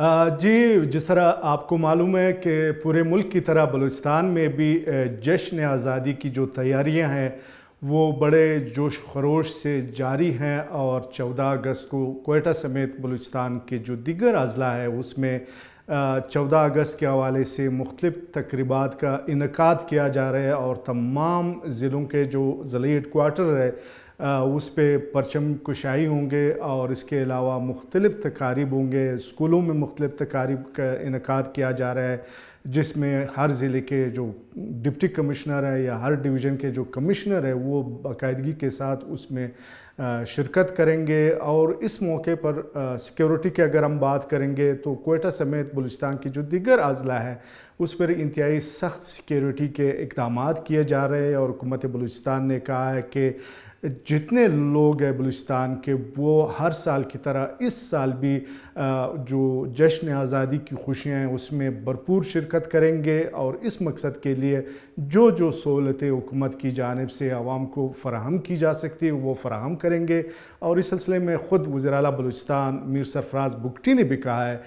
जी जिस तरह आपको मालूम है कि पूरे मुल्क की तरह बलूचिस्तान में भी जश्न आज़ादी की जो तैयारियां हैं वो बड़े जोश खरोश से जारी हैं और 14 अगस्त को कोयटा समेत बलूचिस्तान के जो दिगर अजला है उसमें चौदह अगस्त के हवाले से मुख्तलिफ तकरीबा का इनका किया जा रहा है और तमाम ज़िलों के जो ज़िली हेड कोार्टर है उस पर परचम कुशाई होंगे और इसके अलावा मुख्तलिफ़ तकारीब होंगे स्कूलों में मुख्तलिफ़ तकारीब का इनका किया जा रहा है जिसमें हर ज़िले के जो डिप्टी कमिश्नर है या हर डिवीज़न के जो कमिश्नर है वो बाकायदगी के साथ उसमें शिरकत करेंगे और इस मौके पर सिक्योरिटी की अगर हम बात करेंगे तो कोयटा समेत बलुचस्तान की जो दिगर अजला है उस पर इंतहाई सख्त सिक्योरिटी के इकदाम किए जा रहे हैं और हुकूमत बलूचिस्तान ने कहा है कि जितने लोग हैं बलूचिस्तान के वो हर साल की तरह इस साल भी जो जश्न आज़ादी की खुशियाँ हैं उसमें भरपूर शिरकत करेंगे और इस मकसद के लिए जो जो सहूलतें हुकूमत की जानब से आवाम को फ़राहम की जा सकती है वो फ़राहम करेंगे और इस सिलसिले में ख़ुद वजराला बलूचिस्तान मीर सरफराज बुगटी ने भी कहा है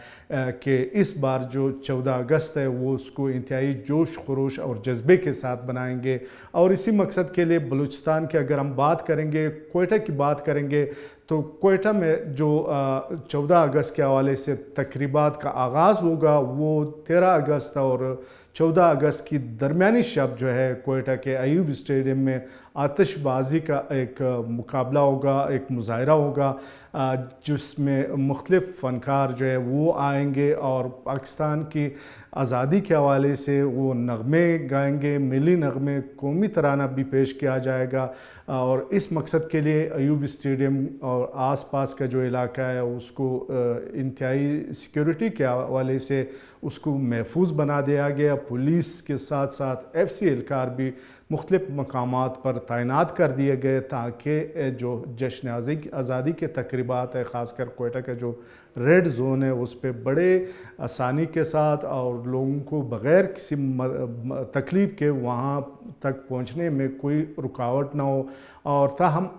कि इस बार जो चौदह अगस्त है वो उसको इंतहाई जोश खरोश और जज्बे के साथ बनाएंगे और इसी मकसद के लिए बलूचिस्तान के अगर हम बात करेंगे कोयटा की बात करेंगे तो कोयटा में जो चौदह अगस्त के हवाले से तकरीबा का आगाज़ होगा वो तेरह अगस्त और 14 अगस्त की दरमिया शब जो है कोयटा के अयूब स्टेडियम में आतिशबाज़ी का एक मुकाबला होगा एक मुजाहरा होगा जिसमें मुख्तलिफ फ़नकार जो है वो आएंगे और पाकिस्तान की आज़ादी के हवाले से वो नगमे गाएंगे मिली नगमे कौमी तराना भी पेश किया जाएगा और इस मकसद के लिए अयूब स्टेडियम और आस पास का जो इलाका है उसको इंतहाई सिक्योरिटी के हवाले से उसको महफूज बना दिया गया पुलिस के साथ साथ एफ सी एहलकार भी मुख्तलिफ मकाम पर तैनात कर दिए गए ताकि जो जश्न आज़ादी के तकरीबा है ख़ासकर कोयटा के जो रेड जोन है उस पर बड़े आसानी के साथ और लोगों को बग़ैर किसी तकलीफ़ के वहाँ तक पहुँचने में कोई रुकावट ना हो और था हम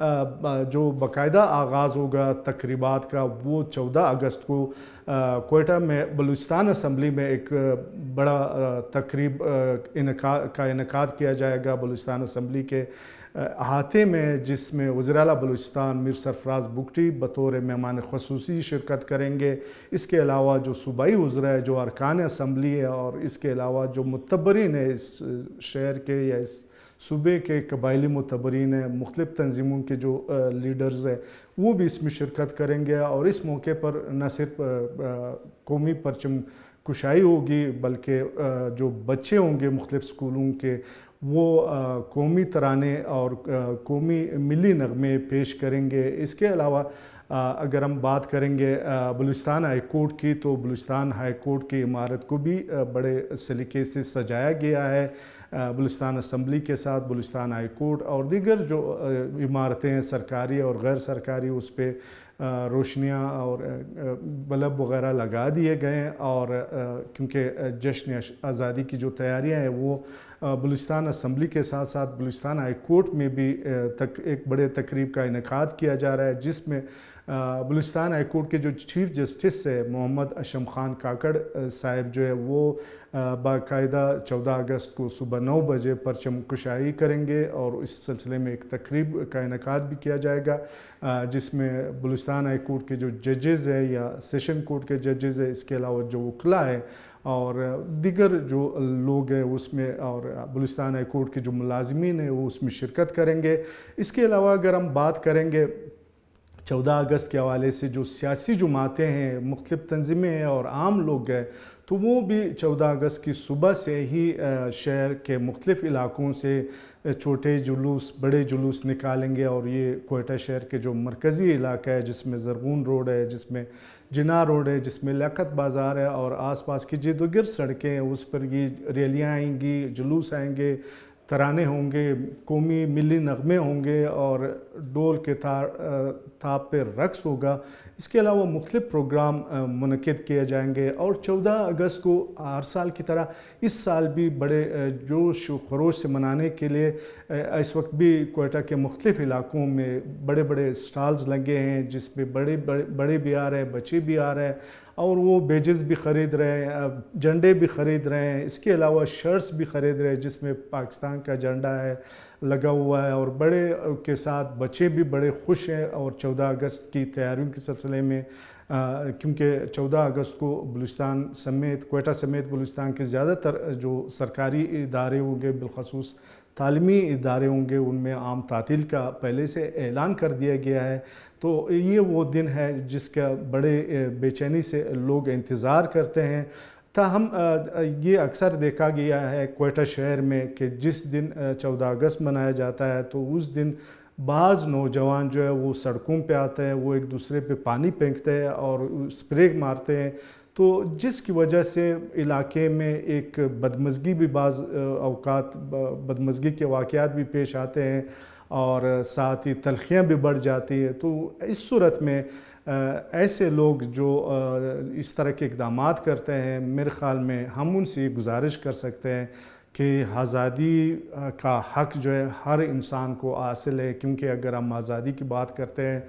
जो बाकायदा आगाज़ होगा तकरीबा का वो चौदह अगस्त को कोयटा में बलूचिस्तान असम्बली में एक बड़ा तकरीब इनका का इनका किया जाएगा बलूचिस्तान असम्बली के अहाते में जिसमें वजराला बलूचिस्तान मिर सरफराज बुकटी बतौर मेहमान खसूसी शिरकत करेंगे इसके अलावा जो सूबाई वज्रा है जो अरकान असम्बली है और इसके अलावा जो मतबरीन है इस शहर के या इस सूबे के कबायली मतबरीन है मुख्तफ तंजीमों के जो लीडर्स हैं वो भी इसमें शिरकत करेंगे और इस मौके पर न सिर्फ कौमी परचम कुशाई होगी बल्कि जो बच्चे होंगे मुख्तफ स्कूलों के वो कौमी तराने और कौमी मिली नगमे पेश करेंगे इसके अलावा अगर हम बात करेंगे बलूचिस्तान हाई कोर्ट की तो बलूचिस्तान हाई कोर्ट की इमारत को भी बड़े सलीके से सजाया गया है बलूचिस्तान असम्बली के साथ बलुस्तान हाई कोर्ट और दीगर जो इमारतें हैं सरकारी और गैर सरकारी उस पर रोशनियाँ और बल्ब वगैरह लगा दिए गए हैं और क्योंकि जश्न आज़ादी की जो तैयारियाँ हैं वो बलुस्तान असम्बली के साथ साथ बलुस्तान हाई कोर्ट में भी तक एक बड़े तकरीब का इनका किया जा रहा है जिसमें बलुस्तान हाई कोर्ट के जो चीफ जस्टिस है मोहम्मद अशम खान काकड़ साहब जो है वो बाकायदा 14 अगस्त को सुबह नौ बजे परचम कुशाई करेंगे और इस सिलसिले में एक तकरीब का इनका भी किया जाएगा जिसमें बलुस्तान पाकिस्तान हाई कोर्ट के जो जजेज़ है या सेशन कोर्ट के जजेज़ है इसके अलावा जो वकला है और दिगर जो लोग हैं उसमें और बलुस्तान हाई कोर्ट के जो मुलाजमीन है वो उसमें शिरकत करेंगे इसके अलावा अगर हम बात करेंगे चौदह अगस्त के हवाले से जो सियासी जमातें हैं मुख्तलिफ तनजीमें हैं और आम लोग हैं तो वो भी चौदह अगस्त की सुबह से ही शहर के मुख्तफ इलाकों से छोटे जुलूस बड़े जुलूस निकालेंगे और ये कोयटा शहर के जो मरकज़ी इलाका है जिसमें जरगून रोड है जिसमें जिना रोड है जिसमें लखत बाज़ार है और आस पास की जिदोगिर सड़कें हैं उस पर ये रैलियाँ आएंगी जुलूस आएंगे तराने होंगे कौमी मिली नगमे होंगे और डोल के तार ताप पर रक्स होगा इसके अलावा मुख्तु प्रोग्राम मनद किए जाएंगे और चौदह अगस्त को हर साल की तरह इस साल भी बड़े जोश खरोश से मनाने के लिए इस वक्त भी कोयटा के मुख्तफ इलाकों में बड़े बड़े स्टॉल्स लगे हैं जिसमें बड़े बड़े बड़े भी आ रहे हैं बच्चे भी आ रहे हैं और वो बेजेस भी ख़रीद रहे हैं झंडे भी ख़रीद रहे हैं इसके अलावा शर्ट्स भी ख़रीद रहे हैं जिसमें पाकिस्तान का झंडा है लगा हुआ है और बड़े के साथ बच्चे भी बड़े खुश हैं और 14 अगस्त की तैयारियों के सिलसिले में क्योंकि 14 अगस्त को बलूचिस्तान समेत कोयटा समेत बलूचिस्तान के ज़्यादातर जो सरकारी इदारे होंगे बिलखसूस तालीमी इदारे होंगे उनमें आम तातील का पहले से ऐलान कर दिया गया है तो ये वो दिन है जिसका बड़े बेचैनी से लोग इंतज़ार करते हैं तो हम ये अक्सर देखा गया है कोयटा शहर में कि जिस दिन चौदह अगस्त मनाया जाता है तो उस दिन बाज़ नौजवान जो है वो सड़कों पे आते हैं वो एक दूसरे पे पानी फेंकते हैं और स्प्रे मारते हैं तो जिसकी वजह से इलाके में एक बदमजगी भी बाज़ अवकात बदमजगी के वाक़ भी पेश आते हैं और साथ ही तलखियाँ भी बढ़ जाती है तो इस सूरत में ऐसे लोग जो इस तरह के इकदाम करते हैं मेरे ख़्याल में हम उनसे गुजारिश कर सकते हैं कि आज़ादी का हक जो है हर इंसान को हासिल है क्योंकि अगर हम आज़ादी की बात करते हैं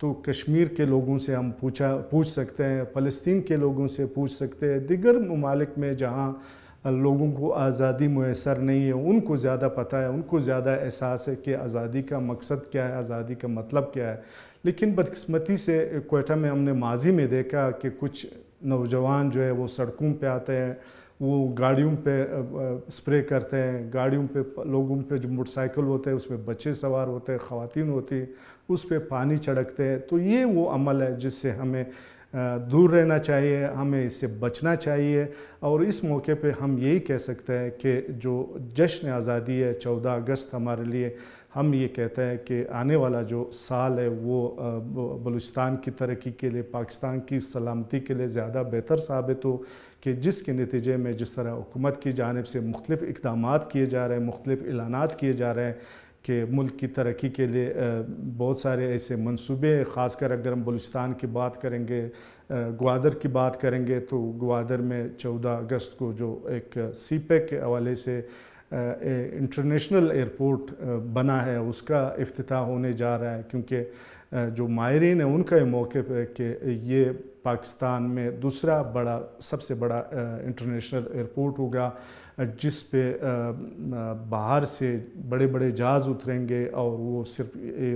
तो कश्मीर के लोगों से हम पूछा पूछ सकते हैं फ़लस्तीन के लोगों से पूछ सकते हैं दिगर ममालिक में जहाँ लोगों को आज़ादी मैसर नहीं है उनको ज़्यादा पता है उनको ज़्यादा एहसास है कि आज़ादी का मकसद क्या है आज़ादी का मतलब क्या है लेकिन बदकस्मती से कोयटा में हमने माजी में देखा कि कुछ नौजवान जो है वो सड़कों पे आते हैं वो गाड़ियों पे स्प्रे करते हैं गाड़ियों पे लोगों पे जो मोटरसाइकिल होते हैं उस पर बच्चे सवार होते हैं ख़वान होती हैं उस पर पानी चढ़कते हैं तो ये वो अमल है जिससे हमें दूर रहना चाहिए हमें इससे बचना चाहिए और इस मौके पे हम यही कह सकते हैं कि जो जश्न आज़ादी है चौदह अगस्त हमारे लिए हम ये कहते हैं कि आने वाला जो साल है वो बलूचिस्तान की तरक्की के लिए पाकिस्तान की सलामती के लिए ज़्यादा बेहतर साबित हो कि जिसके नतीजे में जिस तरह हुकूमत की जानब से मुख्तफ इकदाम किए जा रहे हैं मुख्तफ ऐलान किए जा रहे हैं कि मुल्क की तरक्की के लिए बहुत सारे ऐसे मंसूबे ख़ासकर अगर हम बलूचिस्तान की बात करेंगे ग्वादर की बात करेंगे तो ग्वादर में 14 अगस्त को जो एक सीपेक के हवाले से इंटरनेशनल एयरपोर्ट बना है उसका अफ्ताह होने जा रहा है क्योंकि जो माहरीन है उनका मौके पर कि ये पाकिस्तान में दूसरा बड़ा सबसे बड़ा इंटरनेशनल एयरपोर्ट होगा जिस पे बाहर से बड़े बड़े जहाज़ उतरेंगे और वो सिर्फ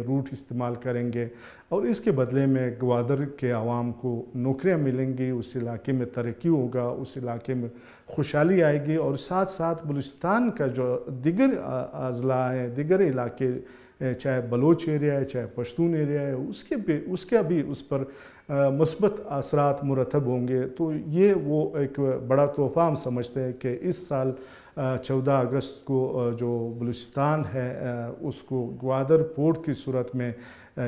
रूट इस्तेमाल करेंगे और इसके बदले में ग्वादर के आवाम को नौकरियाँ मिलेंगी उस इलाके में तरक्की होगा उस इलाके में खुशहाली आएगी और साथ साथ बलुस्तान का जो दिगर अजला है दिगर इलाके चाहे बलोच एरिया है चाहे पश्तून एरिया है उसके भी उसका भी उस पर मस्बत असरात मुरतब होंगे तो ये वो एक बड़ा तोहफा हम समझते हैं कि इस साल चौदह अगस्त को जो बलूचिस्तान है उसको ग्वादर पोर्ट की सूरत में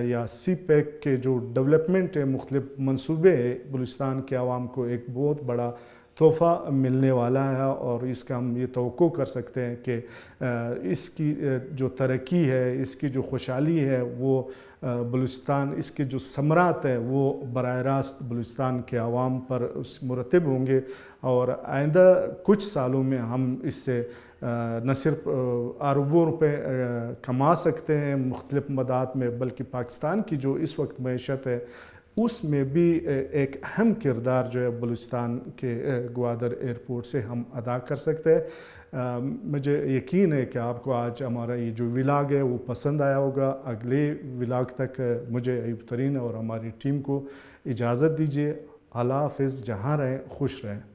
या सी पैक के जो डेवलपमेंट है मुख्तलिफ मनसूबे बलूचिस्तान के आवाम को एक बहुत बड़ा तोहफ़ा मिलने वाला है और इसका हम ये तो कर सकते हैं कि इसकी जो तरक्की है इसकी जो खुशहाली है वो बलुस्तान इसके जो समरात है वो बर रास्त बलुस्तान के आवाम पर उस मरतब होंगे और आइंदा कुछ सालों में हम इससे न सिर्फ अरबों रुपये कमा सकते हैं मुख्तलिफ मदात में बल्कि पाकिस्तान की जो इस वक्त मीशत है उसमें भी एक अहम किरदार जो है बलूचिस्तान के ग्वादर एयरपोर्ट से हम अदा कर सकते हैं मुझे यकीन है कि आपको आज हमारा ये जो विलाग है वो पसंद आया होगा अगले विलाग तक मुझे अयुब तरीन और हमारी टीम को इजाज़त दीजिए अला हाफ जहाँ रहें खुश रहें